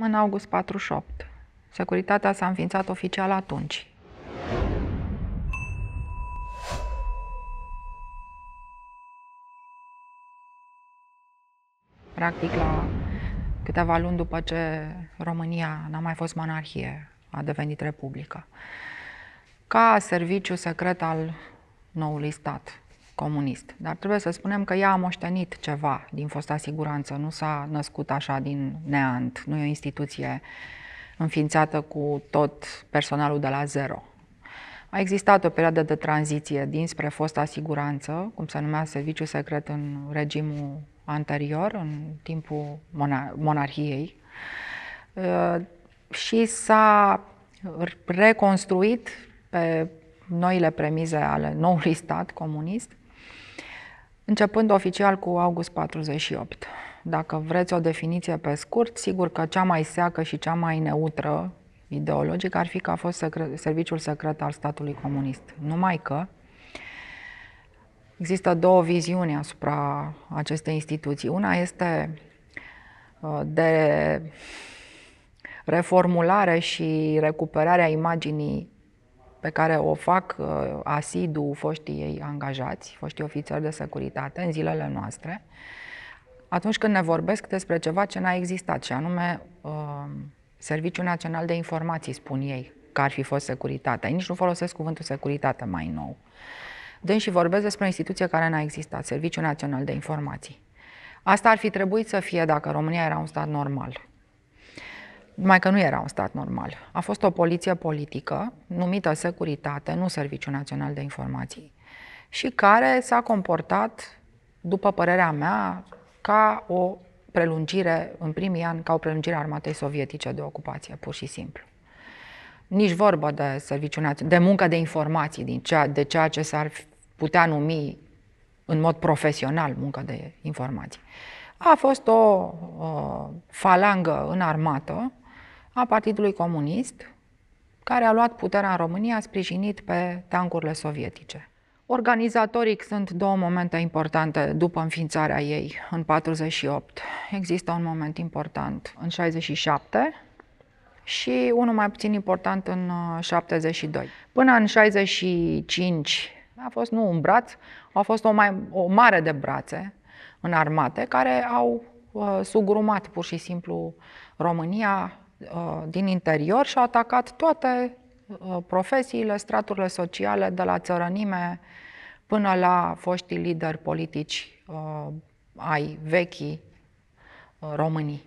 în august 48. Securitatea s-a înființat oficial atunci. Practic, la câteva luni după ce România n-a mai fost monarhie, a devenit republică, ca serviciu secret al noului stat comunist. Dar trebuie să spunem că ea a moștenit ceva din fosta siguranță, nu s-a născut așa din neant, nu e o instituție înființată cu tot personalul de la zero. A existat o perioadă de tranziție dinspre fosta siguranță, cum se numea serviciu secret în regimul anterior, în timpul monar- monarhiei, uh, și s-a reconstruit pe noile premize ale noului stat comunist Începând oficial cu august 48. Dacă vreți o definiție pe scurt, sigur că cea mai seacă și cea mai neutră ideologic ar fi că a fost secret, serviciul secret al statului comunist. Numai că există două viziuni asupra acestei instituții. Una este uh, de reformulare și recuperarea imaginii pe care o fac uh, asidu foștii ei angajați, foștii ofițeri de securitate în zilele noastre, atunci când ne vorbesc despre ceva ce n-a existat, și anume uh, Serviciul Național de Informații, spun ei, că ar fi fost securitatea. Ei nici nu folosesc cuvântul securitate mai nou. Deci și vorbesc despre o instituție care n-a existat, Serviciul Național de Informații. Asta ar fi trebuit să fie dacă România era un stat normal numai că nu era un stat normal. A fost o poliție politică numită Securitate, nu Serviciul Național de Informații, și care s-a comportat, după părerea mea, ca o prelungire, în primii ani, ca o prelungire a armatei sovietice de ocupație, pur și simplu. Nici vorbă de serviciu național, de muncă de informații, din ceea, de ceea ce s-ar putea numi în mod profesional muncă de informații. A fost o o uh, falangă în armată a Partidului Comunist, care a luat puterea în România sprijinit pe tancurile sovietice. Organizatoric sunt două momente importante după înființarea ei, în 48. Există un moment important în 67 și unul mai puțin important în 72. Uh, Până în 65 a fost nu un braț, a fost o, mai, o mare de brațe în armate care au uh, sugrumat pur și simplu România Uh, din interior și a atacat toate uh, profesiile, straturile sociale, de la țărănime până la foștii lideri politici uh, ai vechii românii.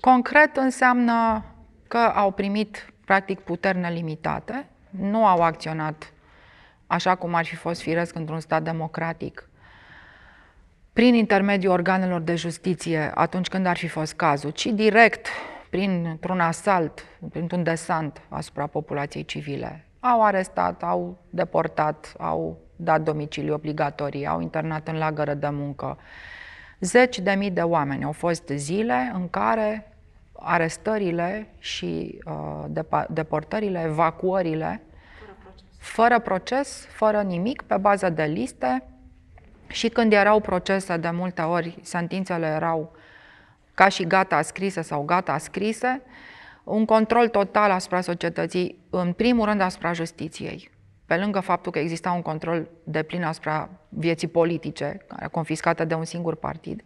Concret înseamnă că au primit practic puteri nelimitate, nu au acționat așa cum ar fi fost firesc într-un stat democratic, prin intermediul organelor de justiție atunci când ar fi fost cazul, ci direct printr-un asalt, printr-un desant asupra populației civile. Au arestat, au deportat, au dat domicilii obligatorii, au internat în lagără de muncă. Zeci de mii de oameni au fost zile în care arestările și uh, deportările, evacuările, fără proces. fără nimic, pe bază de liste. Și când erau procese, de multe ori, sentințele erau ca și gata scrise sau gata scrise, un control total asupra societății, în primul rând asupra justiției. Pe lângă faptul că exista un control de plin asupra vieții politice, confiscată de un singur partid,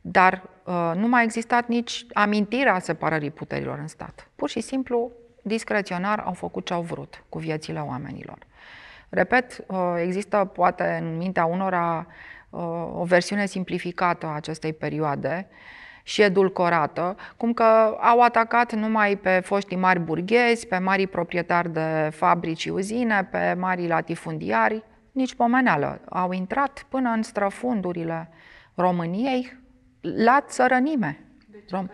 dar uh, nu mai existat nici amintirea separării puterilor în stat. Pur și simplu, discreționar au făcut ce au vrut cu viețile oamenilor. Repet, uh, există poate în mintea unora uh, o versiune simplificată a acestei perioade și edulcorată, cum că au atacat numai pe foștii mari burghezi, pe mari proprietari de fabrici și uzine, pe mari latifundiari, nici pomeneală. Au intrat până în străfundurile României la țărănime. Deci, Rom-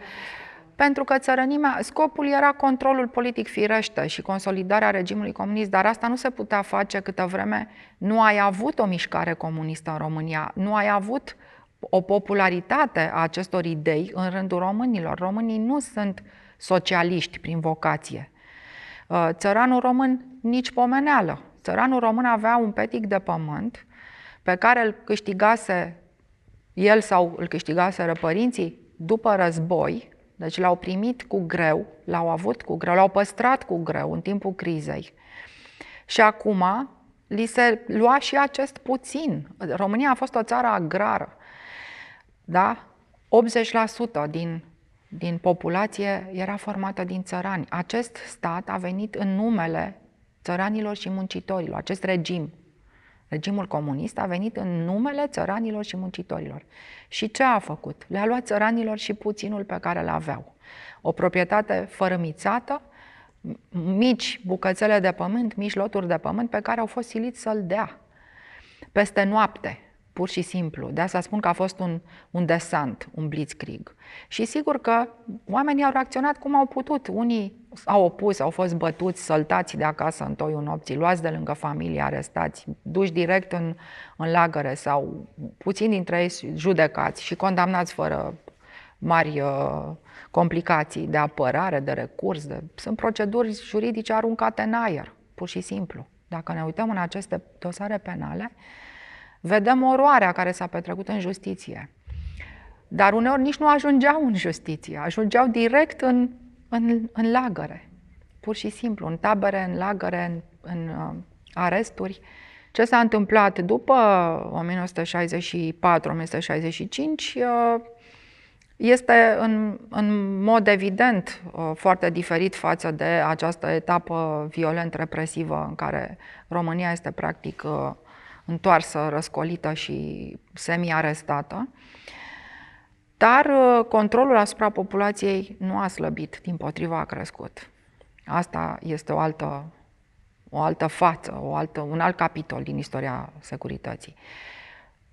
pentru că țărănimea, scopul era controlul politic firește și consolidarea regimului comunist, dar asta nu se putea face câtă vreme nu ai avut o mișcare comunistă în România, nu ai avut o popularitate a acestor idei în rândul românilor. Românii nu sunt socialiști prin vocație. Uh, țăranul român nici pomeneală. Țăranul român avea un petic de pământ pe care îl câștigase el sau îl câștigaseră părinții după război, deci l-au primit cu greu, l-au avut cu greu, l-au păstrat cu greu în timpul crizei. Și acum li se lua și acest puțin. România a fost o țară agrară. Da? 80% din, din populație era formată din țărani. Acest stat a venit în numele țăranilor și muncitorilor, acest regim regimul comunist a venit în numele țăranilor și muncitorilor. Și ce a făcut? Le-a luat țăranilor și puținul pe care îl aveau. O proprietate fărămițată, mici bucățele de pământ, mici loturi de pământ pe care au fost siliți să-l dea. Peste noapte, pur și simplu. De asta spun că a fost un, un desant, un blitzkrieg. Și sigur că oamenii au reacționat cum au putut. Unii au opus, au fost bătuți, săltați de acasă în toiul nopții, luați de lângă familie, arestați, duși direct în, în lagăre sau puțin dintre ei judecați și condamnați fără mari uh, complicații de apărare, de recurs. De... Sunt proceduri juridice aruncate în aer, pur și simplu. Dacă ne uităm în aceste dosare penale, uh, Vedem oroarea care s-a petrecut în justiție. Dar uneori nici nu ajungeau în justiție, ajungeau direct în, în, în lagăre. Pur și simplu, în tabere, în lagăre, în, în uh, aresturi. Ce s-a întâmplat după 1964-1965 uh, este în, în mod evident uh, foarte diferit față de această etapă violent-represivă în care România este practic uh, întoarsă, răscolită și semi-arestată. Dar uh, controlul asupra populației nu a slăbit, din potriva a crescut. Asta este o altă, o altă față, o altă, un alt capitol din istoria securității.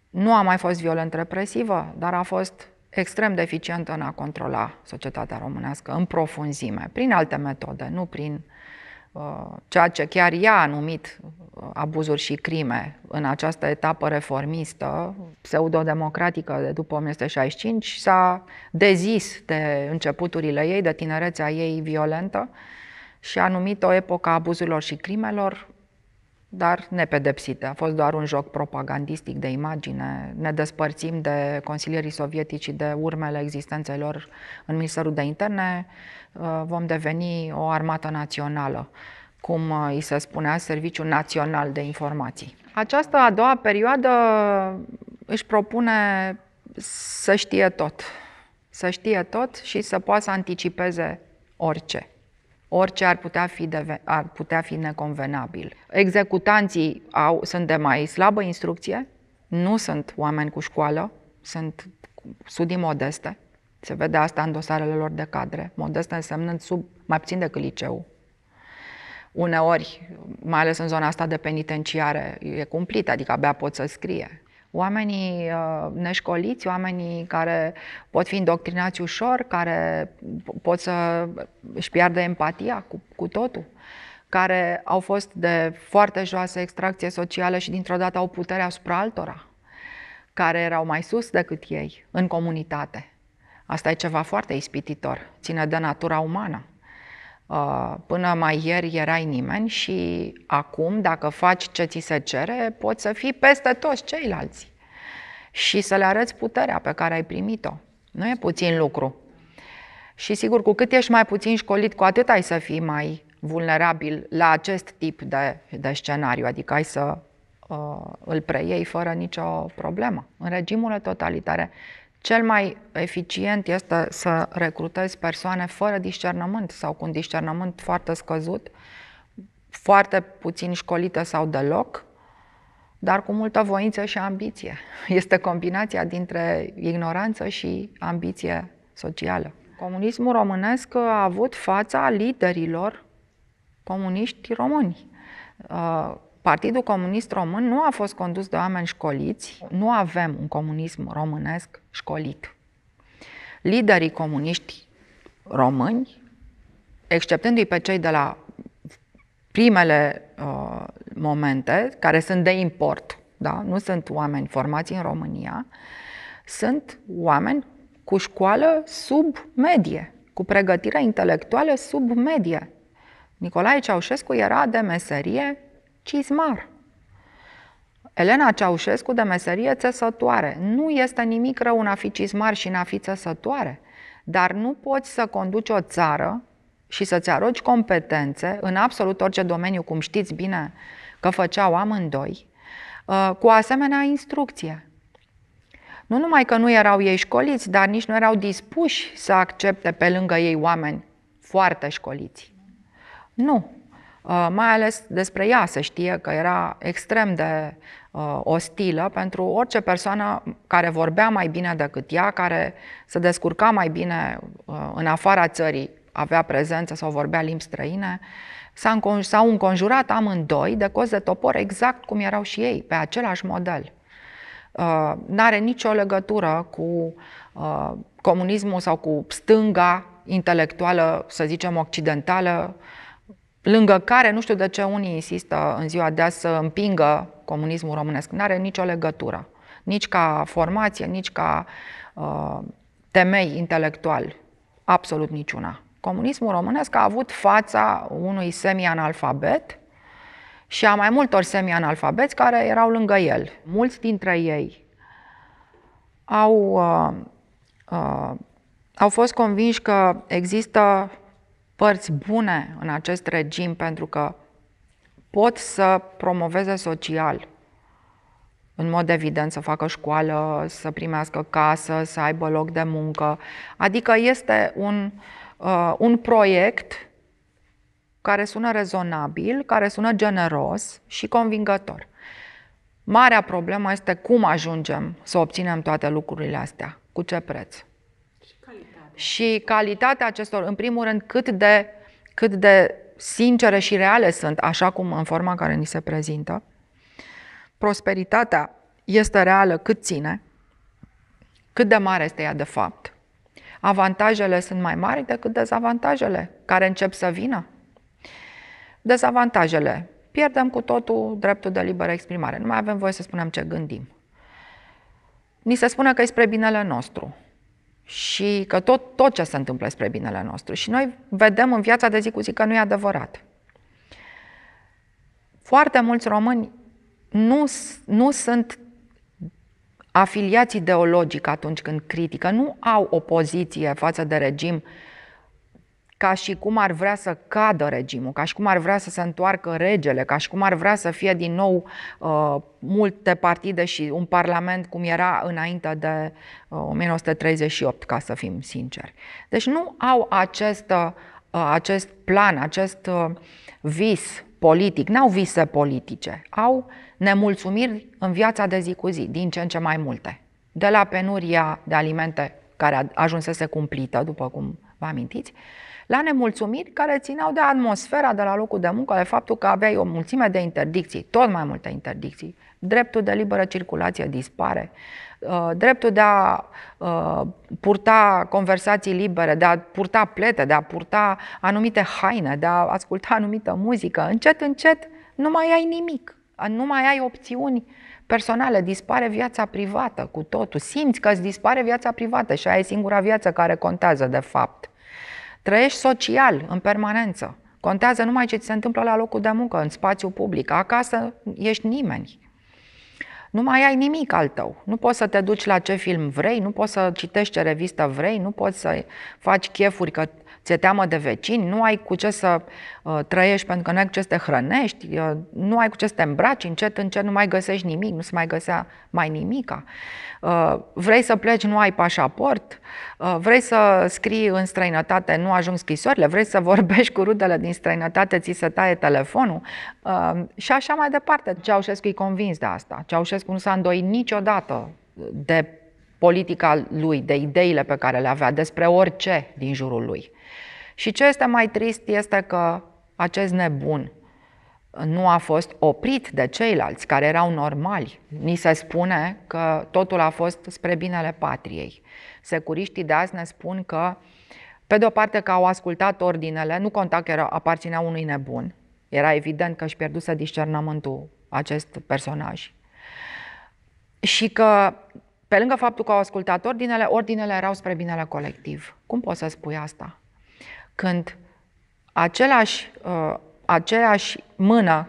Nu a mai fost violent represivă, dar a fost extrem de eficientă în a controla societatea românească în profunzime, prin alte metode, nu prin uh, Uh, ceea ce chiar ea a numit uh, abuzuri și crime în această etapă reformistă, pseudodemocratică de după 1965, s-a dezis de începuturile ei, de tinerețea ei violentă și a numit o epoca abuzurilor și crimelor, dar nepedepsite. A fost doar un joc propagandistic de imagine. Ne despărțim de consilierii sovietici de urmele existenței lor în Ministerul de Interne. Uh, vom deveni o armată națională, cum uh, îi se spunea Serviciul Național de Informații. Această a doua perioadă își propune să știe tot. Să știe tot și să poată să anticipeze orice orice ar putea fi, de, ar putea fi neconvenabil. Executanții au, sunt de mai slabă instrucție, nu sunt oameni cu școală, sunt studii modeste. Se vede asta în dosarele lor de cadre, modeste însemnând sub mai puțin decât liceu. Uneori, mai ales în zona asta de penitenciare, e cumplit, adică abia pot să scrie oamenii uh, neșcoliți, oamenii care pot fi indoctrinați ușor, care pot să își piardă empatia cu, cu totul care au fost de foarte joasă extracție socială și dintr-o dată au putere asupra altora, care erau mai sus decât ei în comunitate. Asta e ceva foarte ispititor, ține de natura umană. Uh, până mai ieri erai nimeni și acum, dacă faci ce ți se cere, poți să fii peste toți ceilalți și să le arăți puterea pe care ai primit-o. Nu e puțin lucru. Și sigur, cu cât ești mai puțin școlit, cu atât ai să fii mai vulnerabil la acest tip de, de scenariu, adică ai să uh, îl preiei fără nicio problemă. În regimurile totalitare, cel mai eficient este să recrutezi persoane fără discernământ sau cu un discernământ foarte scăzut, foarte puțin școlită sau deloc, dar cu multă voință și ambiție. Este combinația dintre ignoranță și ambiție socială. Comunismul românesc a avut fața liderilor comuniști români. Uh, Partidul Comunist Român nu a fost condus de oameni școliți, nu avem un comunism românesc școlit. Liderii comuniști români, exceptându-i pe cei de la primele uh, momente care sunt de import, da? nu sunt oameni formați în România, sunt oameni cu școală sub medie, cu pregătire intelectuală sub medie. Nicolae Ceaușescu era de meserie cizmar. Elena Ceaușescu de meserie țesătoare. Nu este nimic rău în a fi cizmar și în a fi țesătoare, dar nu poți să conduci o țară și să-ți arogi competențe în absolut orice domeniu, cum știți bine că făceau amândoi, uh, cu asemenea instrucție. Nu numai că nu erau ei școliți, dar nici nu erau dispuși să accepte pe lângă ei oameni foarte școliți. Nu. Uh, mai ales despre ea se știe că era extrem de uh, ostilă pentru orice persoană care vorbea mai bine decât ea, care se descurca mai bine în afara țării avea prezență sau vorbea limbi străine, s-au înconjurat amândoi de cozi de topor exact cum erau și ei, pe același model. Uh, n-are nicio legătură cu uh, comunismul sau cu stânga intelectuală, să zicem, occidentală, lângă care nu știu de ce unii insistă în ziua de azi să împingă comunismul românesc. N-are nicio legătură, nici ca formație, nici ca uh, temei intelectual, absolut niciuna comunismul românesc a avut fața unui semi-analfabet și a mai multor semi-analfabeți care erau lângă el. Mulți dintre ei au, uh, uh, au fost convinși că există părți bune în acest regim pentru că pot să promoveze social. În mod evident, să facă școală, să primească casă, să aibă loc de muncă. Adică este un uh, uh, un proiect care sună rezonabil, care sună generos și convingător. Marea problemă este cum ajungem să obținem toate lucrurile astea, cu ce preț. Și calitatea, și calitatea acestor, în primul rând, cât de, cât de sincere și reale sunt, așa cum în forma care ni se prezintă. Prosperitatea este reală cât ține, cât de mare este ea de fapt avantajele sunt mai mari decât dezavantajele care încep să vină. Dezavantajele. Pierdem cu totul dreptul de liberă exprimare. Nu mai avem voie să spunem ce gândim. Ni se spune că e spre binele nostru și că tot, tot ce se întâmplă spre binele nostru. Și noi vedem în viața de zi cu zi că nu e adevărat. Foarte mulți români nu, nu sunt afiliați ideologic atunci când critică, nu au o poziție față de regim ca și cum ar vrea să cadă regimul, ca și cum ar vrea să se întoarcă regele, ca și cum ar vrea să fie din nou uh, multe partide și un parlament cum era înainte de uh, 1938, ca să fim sinceri. Deci nu au acest, uh, acest plan, acest uh, vis politic, n-au vise politice, au uh, nemulțumiri în viața de zi cu zi, din ce în ce mai multe. De la penuria de alimente care ajunsese cumplită, după cum vă amintiți, la nemulțumiri care țineau de atmosfera de la locul de muncă, de faptul că aveai o mulțime de interdicții, tot mai multe interdicții. Dreptul de liberă circulație dispare, uh, dreptul de a uh, purta conversații libere, de a purta plete, de a purta anumite haine, de a asculta anumită muzică. Încet, încet nu mai ai nimic. Nu mai ai opțiuni personale, dispare viața privată cu totul. Simți că îți dispare viața privată și ai singura viață care contează, de fapt. Trăiești social, în permanență. Contează numai ce ți se întâmplă la locul de muncă, în spațiu public. Acasă ești nimeni. Nu mai ai nimic al tău. Nu poți să te duci la ce film vrei, nu poți să citești ce revistă vrei, nu poți să faci chefuri că ți-e teamă de vecini, nu ai cu ce să uh, trăiești pentru că nu ai cu ce să te hrănești, uh, nu ai cu ce să te îmbraci, încet, încet nu mai găsești nimic, nu se mai găsea mai nimica. Uh, vrei să pleci, nu ai pașaport, uh, vrei să scrii în străinătate, nu ajung scrisorile, vrei să vorbești cu rudele din străinătate, ți se taie telefonul uh, și așa mai departe. Ceaușescu e convins de asta. Ceaușescu nu s-a îndoit niciodată de politica lui, de ideile pe care le avea, despre orice din jurul lui. Și ce este mai trist este că acest nebun nu a fost oprit de ceilalți care erau normali. Ni se spune că totul a fost spre binele patriei. Securiștii de azi ne spun că, pe de o parte că au ascultat ordinele, nu conta că era, aparținea unui nebun, era evident că își pierduse discernământul acest personaj, și că pe lângă faptul că au ascultat ordinele, ordinele erau spre binele colectiv. Cum poți să spui asta? Când aceleași, uh, aceeași mână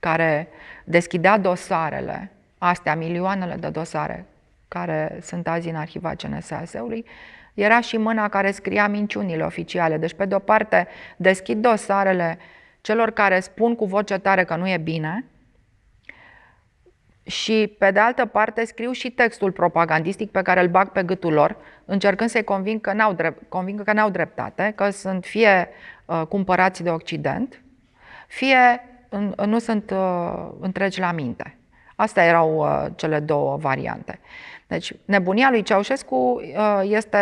care deschidea dosarele, astea, milioanele de dosare care sunt azi în arhiva CNSAS-ului, era și mâna care scria minciunile oficiale. Deci, pe de-o parte, deschid dosarele celor care spun cu voce tare că nu e bine, și, pe de altă parte, scriu și textul propagandistic pe care îl bag pe gâtul lor, încercând să-i convinc că n-au, drept, că n-au dreptate, că sunt fie uh, cumpărați de Occident, fie în, uh, nu sunt uh, întregi la minte. Astea erau uh, cele două variante. Deci, nebunia lui Ceaușescu uh, este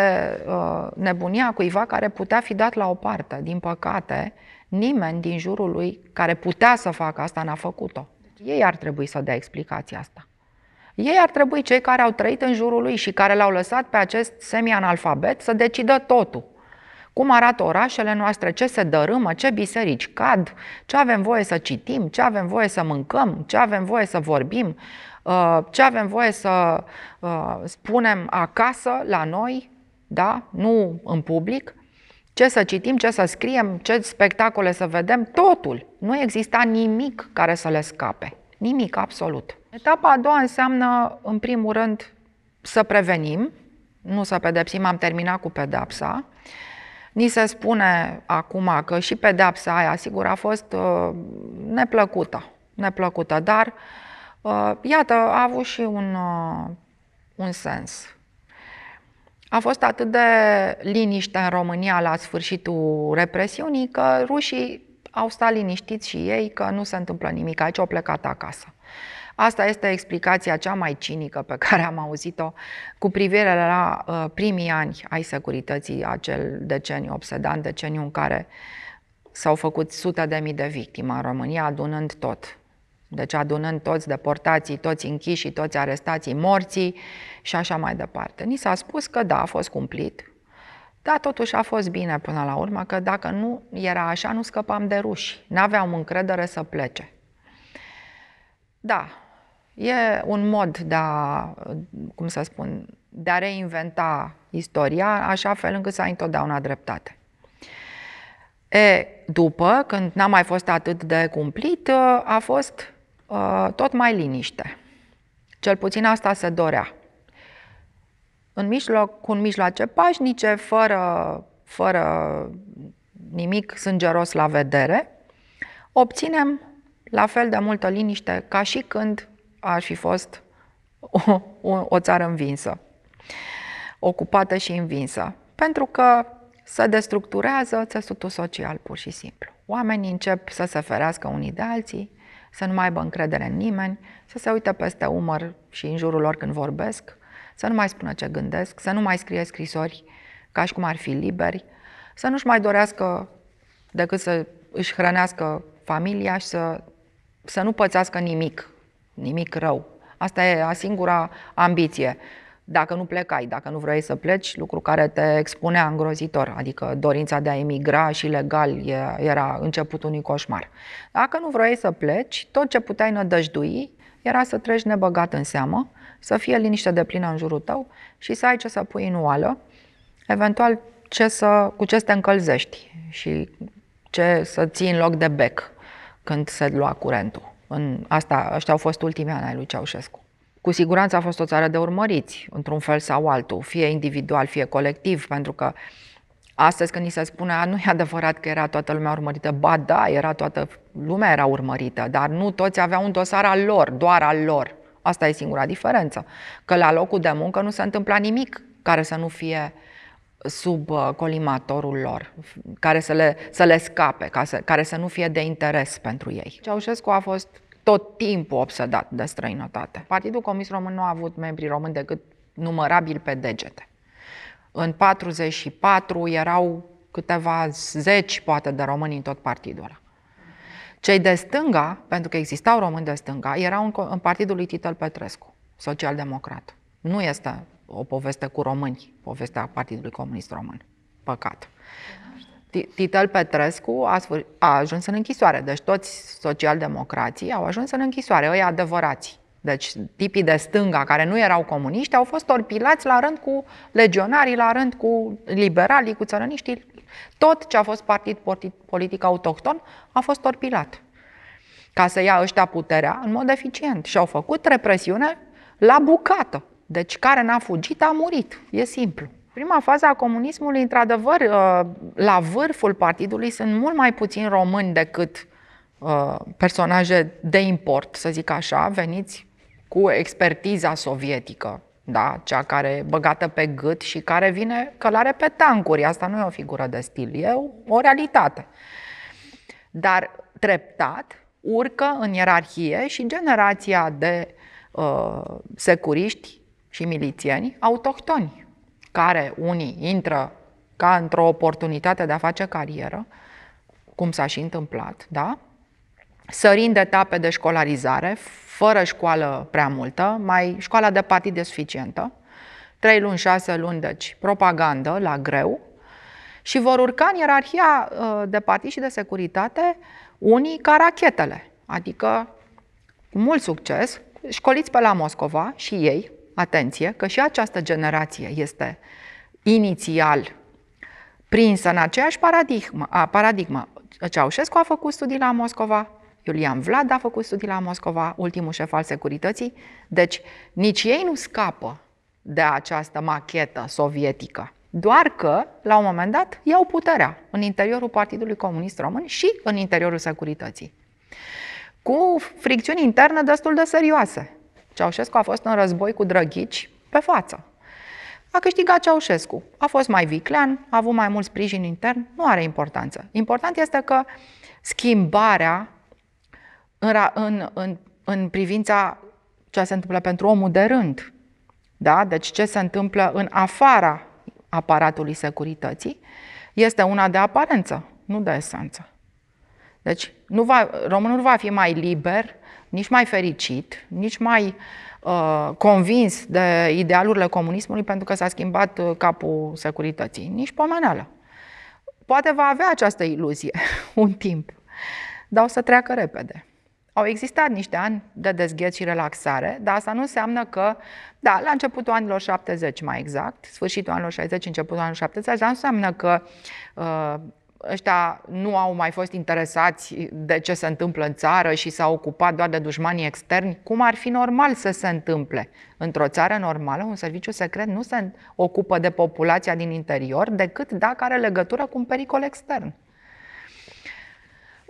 uh, nebunia cuiva care putea fi dat la o parte. Din păcate, nimeni din jurul lui care putea să facă asta n-a făcut-o. Ei ar trebui să dea explicația asta. Ei ar trebui, cei care au trăit în jurul lui și care l-au lăsat pe acest semi-analfabet, să decidă totul. Cum arată orașele noastre, ce se dărâmă, ce biserici cad, ce avem voie să citim, ce avem voie să mâncăm, ce avem voie să vorbim, uh, ce avem voie să uh, spunem acasă, la noi, da? nu în public, ce să citim, ce să scriem, ce spectacole să vedem, totul. Nu exista nimic care să le scape. Nimic, absolut. Etapa a doua înseamnă, în primul rând, să prevenim, nu să pedepsim, am terminat cu pedapsa. Ni se spune acum că și pedapsa aia, sigur, a fost uh, neplăcută, neplăcută, dar uh, iată, a avut și un, uh, un sens. A fost atât de liniște în România la sfârșitul represiunii că rușii au stat liniștiți și ei că nu se întâmplă nimic, aici au plecat acasă. Asta este explicația cea mai cinică pe care am auzit-o cu privire la uh, primii ani ai securității, acel deceniu obsedant, deceniu în care s-au făcut sute de mii de victime în România, adunând tot, deci adunând toți deportații, toți închiși, toți arestații, morții și așa mai departe. Ni s-a spus că da, a fost cumplit, dar totuși a fost bine până la urmă, că dacă nu era așa, nu scăpam de ruși. N-aveam încredere să plece. Da, e un mod de a, cum să spun, de a reinventa istoria, așa fel încât să ai întotdeauna dreptate. E, după, când n-a mai fost atât de cumplit, a fost Uh, tot mai liniște. Cel puțin asta se dorea. În mijloc, cu un mijloace pașnice, fără, fără nimic sângeros la vedere, obținem la fel de multă liniște ca și când aș fi fost o, o, o țară învinsă, ocupată și învinsă. Pentru că se destructurează țesutul social, pur și simplu. Oamenii încep să se ferească unii de alții, să nu mai aibă încredere în nimeni, să se uite peste umăr și în jurul lor când vorbesc, să nu mai spună ce gândesc, să nu mai scrie scrisori ca și cum ar fi liberi, să nu-și mai dorească decât să își hrănească familia și să, să nu pățească nimic, nimic rău. Asta e a singura ambiție dacă nu plecai, dacă nu vrei să pleci, lucru care te expunea îngrozitor, adică dorința de a emigra și legal era începutul unui coșmar. Dacă nu vrei să pleci, tot ce puteai nădăjdui era să treci nebăgat în seamă, să fie liniște de plină în jurul tău și să ai ce să pui în oală, eventual ce să, cu ce să te încălzești și ce să ții în loc de bec când se lua curentul. În asta, ăștia au fost ultimii ani ai lui Ceaușescu cu siguranță a fost o țară de urmăriți, într-un fel sau altul, fie individual, fie colectiv, pentru că astăzi când ni se spune, a, nu e adevărat că era toată lumea urmărită, ba da, era toată lumea era urmărită, dar nu toți aveau un dosar al lor, doar al lor. Asta e singura diferență, că la locul de muncă nu se întâmpla nimic care să nu fie sub uh, colimatorul lor, care să le, să le scape, ca să, care să nu fie de interes pentru ei. Ceaușescu a fost tot timpul obsedat de străinătate. Partidul Comis Român nu a avut membri români decât numărabili pe degete. În 44 erau câteva zeci, poate, de români în tot partidul ăla. Cei de stânga, pentru că existau români de stânga, erau în, în partidul lui Titel Petrescu, social-democrat. Nu este o poveste cu români, povestea Partidului Comunist Român. Păcat. Titel Petrescu a, ajuns în închisoare. Deci toți socialdemocrații au ajuns în închisoare, ei adevărați. Deci tipii de stânga care nu erau comuniști au fost torpilați la rând cu legionarii, la rând cu liberalii, cu țărăniștii. Tot ce a fost partid politic autohton a fost torpilat ca să ia ăștia puterea în mod eficient și au făcut represiune la bucată. Deci care n-a fugit a murit. E simplu prima fază a comunismului, într-adevăr, uh, la vârful partidului sunt mult mai puțini români decât uh, personaje de import, să zic așa, veniți cu expertiza sovietică, da? cea care e băgată pe gât și care vine călare pe tancuri. Asta nu e o figură de stil, e o realitate. Dar treptat urcă în ierarhie și generația de uh, securiști și milițieni autohtoni care unii intră ca într-o oportunitate de a face carieră, cum s-a și întâmplat, da? sărind etape de școlarizare, fără școală prea multă, mai școala de partid e suficientă, 3 luni, 6 luni, deci propagandă la greu, și vor urca în ierarhia uh, de partid și de securitate unii ca rachetele, adică cu mult succes, școliți pe la Moscova și ei, atenție, că și această generație este inițial prinsă în aceeași paradigmă. A, paradigmă. Ceaușescu a făcut studii la Moscova, Iulian Vlad a făcut studii la Moscova, ultimul șef al securității. Deci nici ei nu scapă de această machetă sovietică. Doar că, la un moment dat, iau puterea în interiorul Partidului Comunist Român și în interiorul securității. Cu fricțiuni interne destul de serioase. Ceaușescu a fost în război cu drăghici pe față. A câștigat Ceaușescu. A fost mai viclean, a avut mai mult sprijin intern, nu are importanță. Important este că schimbarea în, în, în, în privința ce se întâmplă pentru omul de rând, da? deci ce se întâmplă în afara aparatului securității, este una de aparență, nu de esență. Deci nu va, românul va fi mai liber nici mai fericit, nici mai uh, convins de idealurile comunismului pentru că s-a schimbat uh, capul securității, nici pomeneală. Poate va avea această iluzie un timp, dar o să treacă repede. Au existat niște ani de dezgheț și relaxare, dar asta nu înseamnă că, da, la începutul anilor 70 mai exact, sfârșitul anilor 60, începutul anilor 70, dar nu înseamnă că uh, ăștia nu au mai fost interesați de ce se întâmplă în țară și s-au ocupat doar de dușmanii externi, cum ar fi normal să se întâmple? Într-o țară normală, un serviciu secret nu se ocupă de populația din interior decât dacă are legătură cu un pericol extern.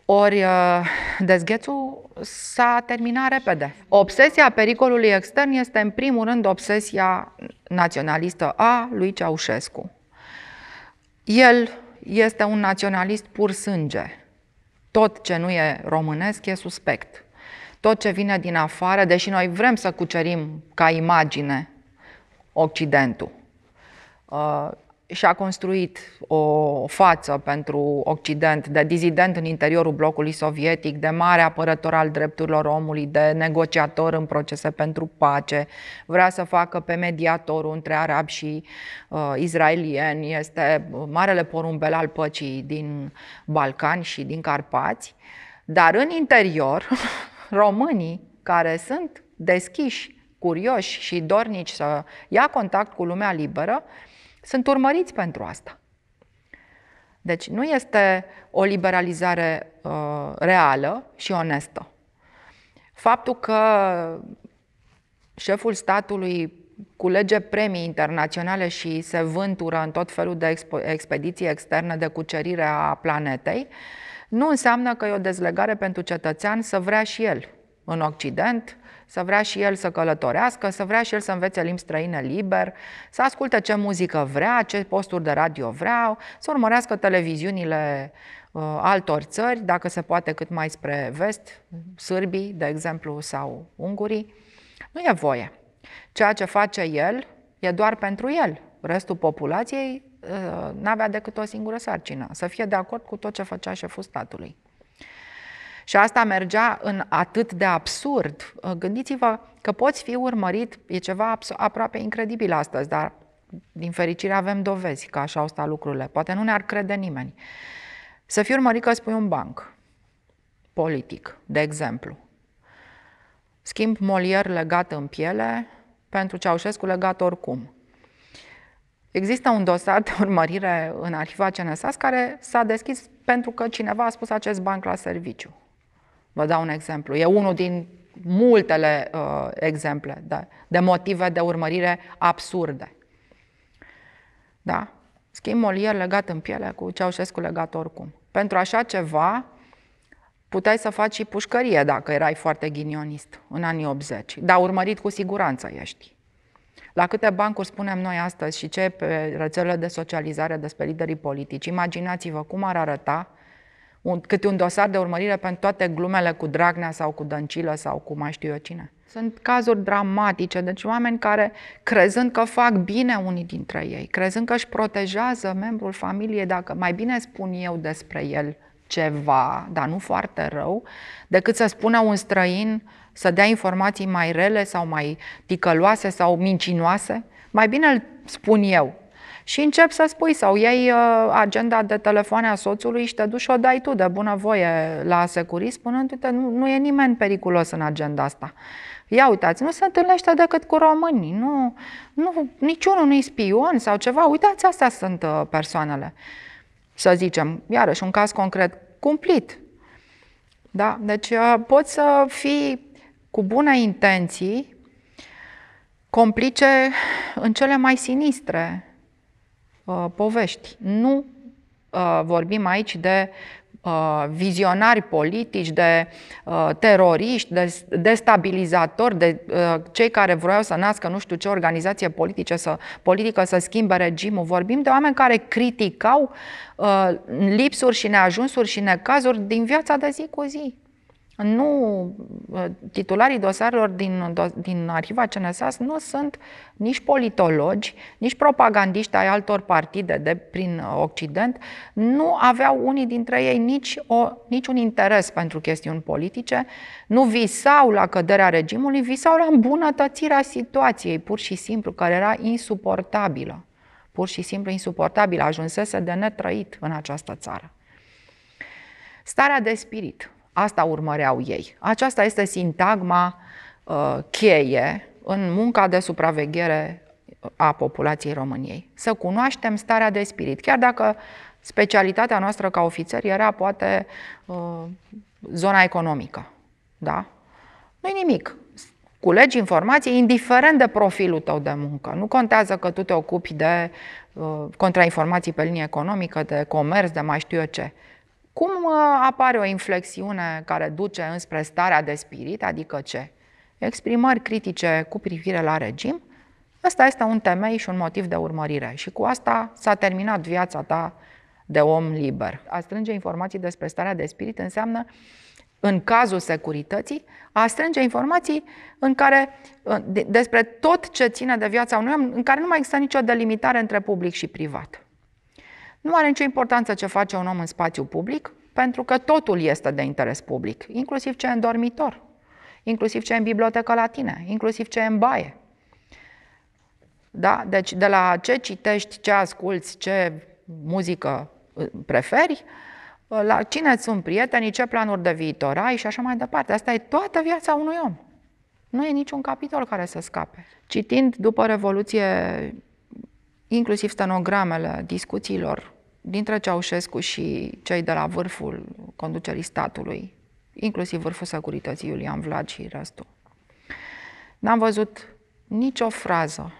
Ori uh, dezghețul s-a terminat repede. Obsesia pericolului extern este în primul rând obsesia naționalistă a lui Ceaușescu. El este un naționalist pur sânge. Tot ce nu e românesc e suspect. Tot ce vine din afară, deși noi vrem să cucerim ca imagine Occidentul, uh, și-a construit o față pentru Occident, de dizident în interiorul blocului sovietic, de mare apărător al drepturilor omului, de negociator în procese pentru pace, vrea să facă pe mediatorul între arabi și uh, izraelieni, este uh, marele porumbel al păcii din Balcani și din Carpați, dar în interior, românii care sunt deschiși, curioși și dornici să ia contact cu lumea liberă, uh, sunt urmăriți pentru asta. Deci nu este o liberalizare uh, reală și onestă. Faptul că șeful statului culege premii internaționale și se vântură în tot felul de expo- expediții externe de cucerire a planetei, nu înseamnă că e o dezlegare pentru cetățean să vrea și el în Occident să vrea și el să călătorească, să vrea și el să învețe limbi străine liber, să asculte ce muzică vrea, ce posturi de radio vreau, să urmărească televiziunile uh, altor țări, dacă se poate cât mai spre vest, sârbii, de exemplu, sau ungurii. Nu e voie. Ceea ce face el e doar pentru el. Restul populației uh, n-avea decât o singură sarcină, să fie de acord cu tot ce făcea șeful statului. Și asta mergea în atât de absurd. Ă, gândiți-vă că poți fi urmărit, e ceva aproape incredibil astăzi, dar din fericire avem dovezi că așa au stat lucrurile. Poate nu ne-ar crede nimeni. Să fii urmărit că spui un banc politic, de exemplu. Schimb molier legat în piele pentru Ceaușescu legat oricum. Există un dosar de urmărire în arhiva CNSAS care s-a deschis pentru că cineva a spus acest banc la serviciu. Vă dau un exemplu. E unul din multele uh, exemple de, de motive de urmărire absurde. Da? Schimb molier legat în piele cu Ceaușescu legat oricum. Pentru așa ceva puteai să faci și pușcărie dacă erai foarte ghinionist în anii 80. Dar urmărit cu siguranță ești. La câte bancuri spunem noi astăzi și ce pe rețelele de socializare despre liderii politici, imaginați-vă cum ar arăta un, câte un dosar de urmărire pentru toate glumele cu Dragnea sau cu Dăncilă sau cu mai știu eu cine. Sunt cazuri dramatice, deci oameni care, crezând că fac bine unii dintre ei, crezând că își protejează membrul familiei, dacă mai bine spun eu despre el ceva, dar nu foarte rău, decât să spună un străin să dea informații mai rele sau mai ticăloase sau mincinoase, mai bine îl spun eu, și încep să spui sau iei uh, agenda de telefoane a soțului și te duci și o dai tu de bunăvoie la securist spunându-te nu, nu e nimeni periculos în agenda asta. Ia uitați, nu se întâlnește decât cu românii, nu, nu, niciunul nu-i spion sau ceva, uitați, astea sunt uh, persoanele. Să zicem, iarăși, un caz concret cumplit. Da? Deci uh, poți să fii cu bune intenții complice în cele mai sinistre uh, povești. Nu uh, vorbim aici de uh, vizionari politici, de uh, teroriști, de destabilizatori, de uh, cei care vreau să nască nu știu ce organizație politică să, politică să schimbe regimul. Vorbim de oameni care criticau uh, lipsuri și neajunsuri și necazuri din viața de zi cu zi nu, ă, titularii dosarelor din, din arhiva CNSAS nu sunt nici politologi, nici propagandiști ai altor partide de prin ă, Occident, nu aveau unii dintre ei nici, o, nici un interes pentru chestiuni politice, nu visau la căderea regimului, visau la îmbunătățirea situației, pur și simplu, care era insuportabilă. Pur și simplu insuportabilă, ajunsese de netrăit în această țară. Starea de spirit – Asta urmăreau ei. Aceasta este sintagma uh, cheie în munca de supraveghere a populației României. Să cunoaștem starea de spirit, chiar dacă specialitatea noastră ca ofițeri era poate uh, zona economică. Da? nu nimic. Culegi informații, indiferent de profilul tău de muncă. Nu contează că tu te ocupi de uh, contrainformații pe linie economică, de comerț, de mai știu eu ce. Cum uh, apare o inflexiune care duce înspre starea de spirit, adică ce? Exprimări critice cu privire la regim, asta este un temei și un motiv de urmărire și cu asta s-a terminat viața ta de om liber. A strânge informații despre starea de spirit înseamnă în cazul securității, a strânge informații în care, uh, despre tot ce ține de viața unui om, în care nu mai există nicio delimitare între public și privat. Nu are nicio importanță ce face un om în spațiu public, pentru că totul este de interes public, inclusiv ce e în dormitor, inclusiv ce e în bibliotecă la tine, inclusiv ce e în baie. Da? Deci de la ce citești, ce asculți, ce muzică uh, preferi, uh, la cine sunt prietenii, ce planuri de viitor ai și așa mai departe. Asta e toată viața unui om. Nu e niciun capitol care să scape. Citind după Revoluție inclusiv stenogramele discuțiilor dintre Ceaușescu și cei de la vârful conducerii statului, inclusiv vârful securității Iulian Vlad și restul. N-am văzut nicio frază,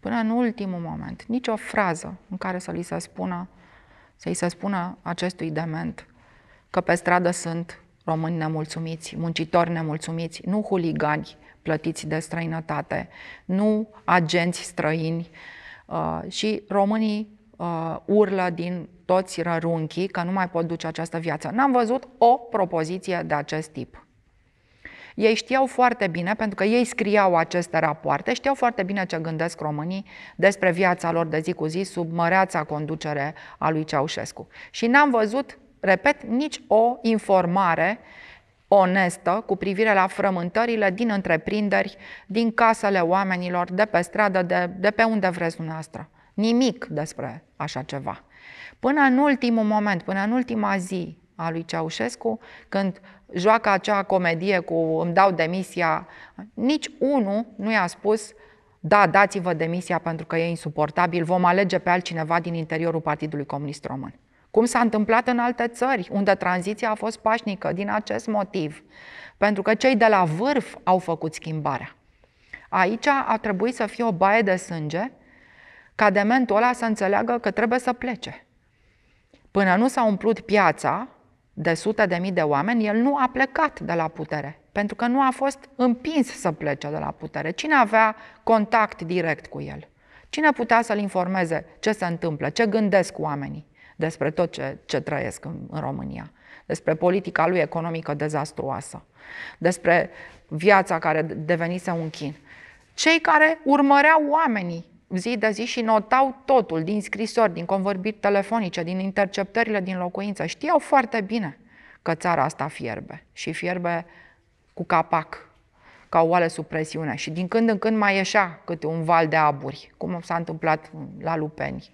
până în ultimul moment, nicio frază în care să li se spună, să-i se spună acestui dement că pe stradă sunt români nemulțumiți, muncitori nemulțumiți, nu huligani plătiți de străinătate, nu agenți străini uh, și românii uh, urlă din toți rărunchii că nu mai pot duce această viață. N-am văzut o propoziție de acest tip. Ei știau foarte bine, pentru că ei scriau aceste rapoarte, știau foarte bine ce gândesc românii despre viața lor de zi cu zi sub măreața conducere a lui Ceaușescu. Și n-am văzut, repet, nici o informare onestă cu privire la frământările din întreprinderi, din casele oamenilor, de pe stradă, de, de pe unde vreți dumneavoastră nimic despre așa ceva. Până în ultimul moment, până în ultima zi a lui Ceaușescu, când joacă acea comedie cu îmi dau demisia, nici unul nu i-a spus da, dați-vă demisia pentru că e insuportabil, vom alege pe altcineva din interiorul Partidului Comunist Român. Cum s-a întâmplat în alte țări, unde tranziția a fost pașnică din acest motiv, pentru că cei de la vârf au făcut schimbarea. Aici a trebuit să fie o baie de sânge, ca dementul ăla să înțeleagă că trebuie să plece. Până nu s-a umplut piața de sute de mii de oameni, el nu a plecat de la putere, pentru că nu a fost împins să plece de la putere. Cine avea contact direct cu el? Cine putea să-l informeze ce se întâmplă, ce gândesc oamenii despre tot ce, ce trăiesc în, în România, despre politica lui economică dezastruoasă, despre viața care devenise un chin? Cei care urmăreau oamenii zi de zi și notau totul din scrisori, din convorbiri telefonice, din interceptările din locuință. Știau foarte bine că țara asta fierbe și fierbe cu capac, ca oale sub presiune și din când în când mai ieșea câte un val de aburi, cum s-a întâmplat la Lupeni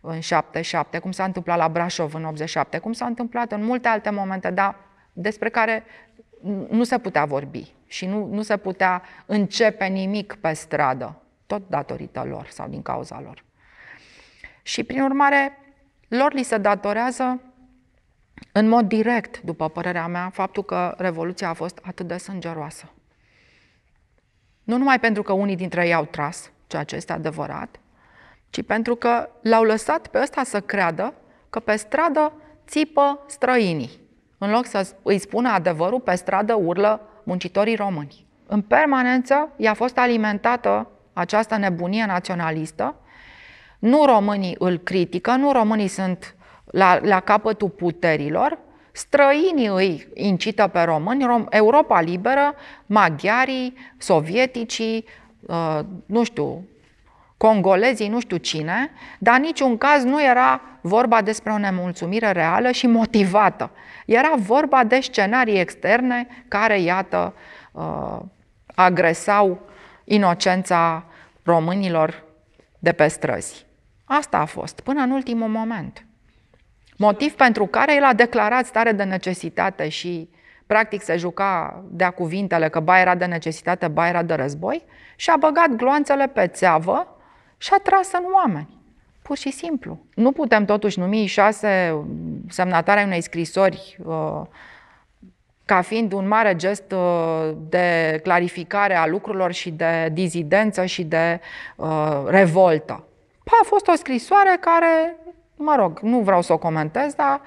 în 77, cum s-a întâmplat la Brașov în 87, cum s-a întâmplat în multe alte momente, dar despre care nu se putea vorbi și nu, nu se putea începe nimic pe stradă tot datorită lor sau din cauza lor. Și prin urmare, lor li se datorează în mod direct, după părerea mea, faptul că Revoluția a fost atât de sângeroasă. Nu numai pentru că unii dintre ei au tras, ceea ce este adevărat, ci pentru că l-au lăsat pe ăsta să creadă că pe stradă țipă străinii. În loc să îi spună adevărul, pe stradă urlă muncitorii români. În permanență i-a fost alimentată această nebunie naționalistă. Nu românii îl critică, nu românii sunt la, la capătul puterilor, străinii îi incită pe români, Rom, Europa liberă, maghiarii, sovieticii, uh, nu știu, congolezii, nu știu cine, dar niciun caz nu era vorba despre o nemulțumire reală și motivată. Era vorba de scenarii externe care, iată, uh, agresau inocența românilor de pe străzi. Asta a fost, până în ultimul moment. Motiv pentru care el a declarat stare de necesitate și practic se juca de-a cuvintele că ba era de necesitate, ba era de război și a băgat gloanțele pe țeavă și a tras în oameni. Pur și simplu. Nu putem totuși numi șase semnatare unei scrisori uh, ca fiind un mare gest uh, de clarificare a lucrurilor și de dizidență și de uh, revoltă. A fost o scrisoare care, mă rog, nu vreau să o comentez, dar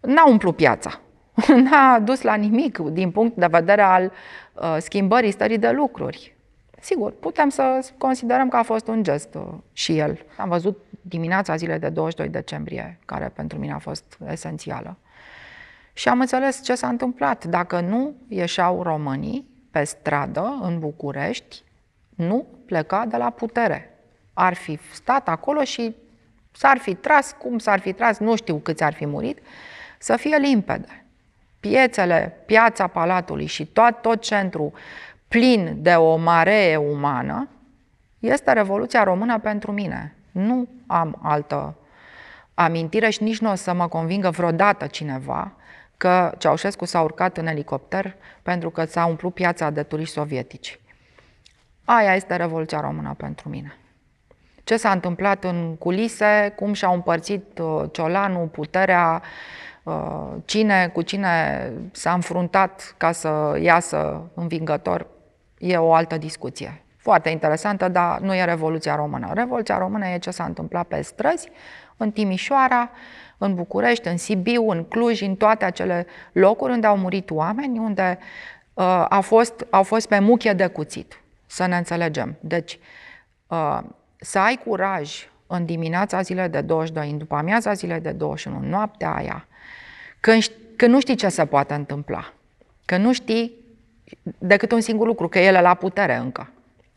n-a umplut piața. N-a dus la nimic din punct de vedere al uh, schimbării stării de lucruri. Sigur, putem să considerăm că a fost un gest uh, și el. Am văzut dimineața zilei de 22 decembrie, care pentru mine a fost esențială. Și am înțeles ce s-a întâmplat. Dacă nu ieșeau românii pe stradă în București, nu pleca de la putere. Ar fi stat acolo și s-ar fi tras, cum s-ar fi tras, nu știu câți ar fi murit, să fie limpede. Piețele, piața Palatului și tot, tot centru plin de o maree umană, este Revoluția Română pentru mine. Nu am altă amintire și nici nu o să mă convingă vreodată cineva că Ceaușescu s-a urcat în elicopter pentru că s-a umplut piața de turiști sovietici. Aia este Revoluția Română pentru mine. Ce s-a întâmplat în culise, cum și-au împărțit uh, Ciolanu puterea, uh, cine cu cine s-a înfruntat ca să iasă învingător, e o altă discuție. Foarte interesantă, dar nu e Revoluția Română. Revoluția Română e ce s-a întâmplat pe străzi, în Timișoara, în București, în Sibiu, în Cluj, în toate acele locuri unde au murit oameni, unde uh, au, fost, au fost pe muchie de cuțit, să ne înțelegem. Deci, uh, să ai curaj în dimineața zilei de 22, în după amiaza zilei de 21, noaptea aia, când, când nu știi ce se poate întâmpla, că nu știi decât un singur lucru, că e la putere încă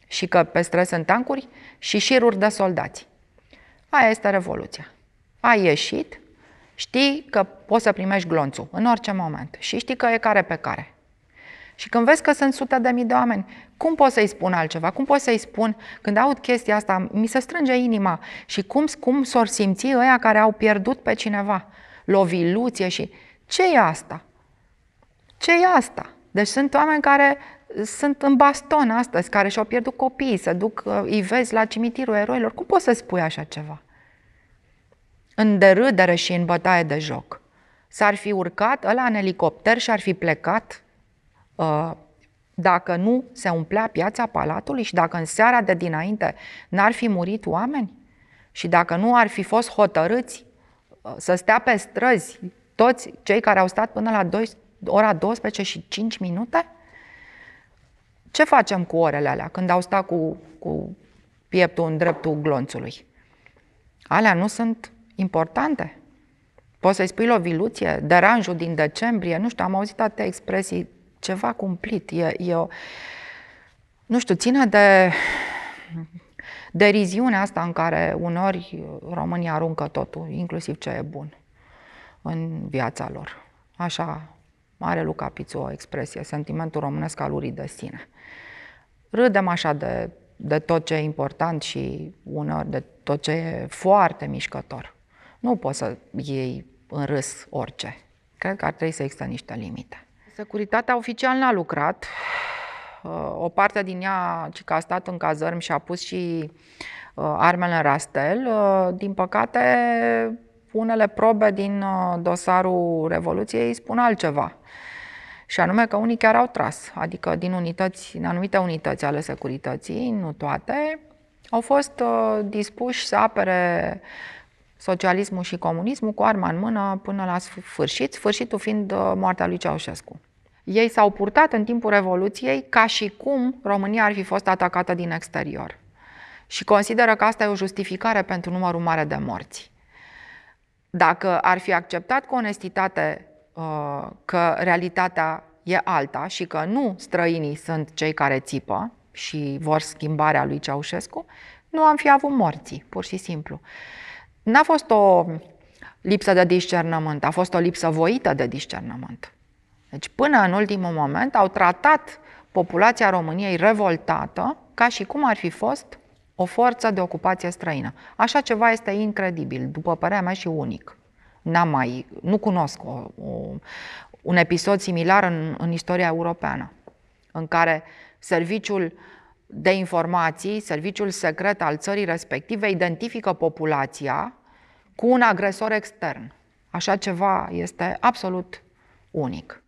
și că pe străzi sunt tancuri și șiruri de soldați. Aia este revoluția. A ieșit, Știi că poți să primești glonțul în orice moment și știi că e care pe care. Și când vezi că sunt sute de mii de oameni, cum pot să-i spun altceva? Cum pot să-i spun, când aud chestia asta, mi se strânge inima și cum, cum s-or simți ăia care au pierdut pe cineva? Loviluție și ce e asta? ce e asta? Deci sunt oameni care sunt în baston astăzi, care și-au pierdut copiii, să duc, uh, îi vezi la cimitirul eroilor. Cum poți să spui așa ceva? în derâdere și în bătaie de joc. S-ar fi urcat ăla în elicopter și ar fi plecat uh, dacă nu se umplea piața palatului și dacă în seara de dinainte n-ar fi murit oameni și dacă nu ar fi fost hotărâți uh, să stea pe străzi toți cei care au stat până la 2, ora 12 și 5 minute? Ce facem cu orele alea când au stat cu, cu pieptul în dreptul glonțului? Alea nu sunt importante. Poți să-i spui loviluție, deranjul din decembrie, nu știu, am auzit atâtea expresii, ceva cumplit. E, e o, nu știu, ține de deriziunea asta în care unori românii aruncă totul, inclusiv ce e bun în viața lor. Așa are Luca Pițu o expresie, sentimentul românesc al urii de sine. Râdem așa de, de tot ce e important și unor de tot ce e foarte mișcător. Nu poți să iei în râs orice. Cred că ar trebui să există niște limite. Securitatea oficial n-a lucrat. Uh, o parte din ea, ci că a stat în cazărm și a pus și uh, armele în rastel. Uh, din păcate, unele probe din dosarul Revoluției spun altceva. Și anume că unii chiar au tras, adică din unități, din anumite unități ale securității, nu toate, au fost dispuși să apere socialismul și comunismul cu arma în mână până la sfârșit, sfârșitul fiind uh, moartea lui Ceaușescu. Ei s-au purtat în timpul Revoluției ca și cum România ar fi fost atacată din exterior. Și consideră că asta e o justificare pentru numărul mare de morți. Dacă ar fi acceptat cu onestitate uh, că realitatea e alta și că nu străinii sunt cei care țipă și vor schimbarea lui Ceaușescu, nu am fi avut morții, pur și simplu. N-a fost o lipsă de discernământ, a fost o lipsă voită de discernământ. Deci până în ultimul moment au tratat populația României revoltată ca și cum ar fi fost o forță de ocupație străină. Așa ceva este incredibil, după părerea mea și unic. N-am mai, nu cunosc o, o, un episod similar în, în istoria europeană, în care serviciul de informații, serviciul secret al țării respective identifică populația cu un agresor extern. Așa ceva este absolut unic.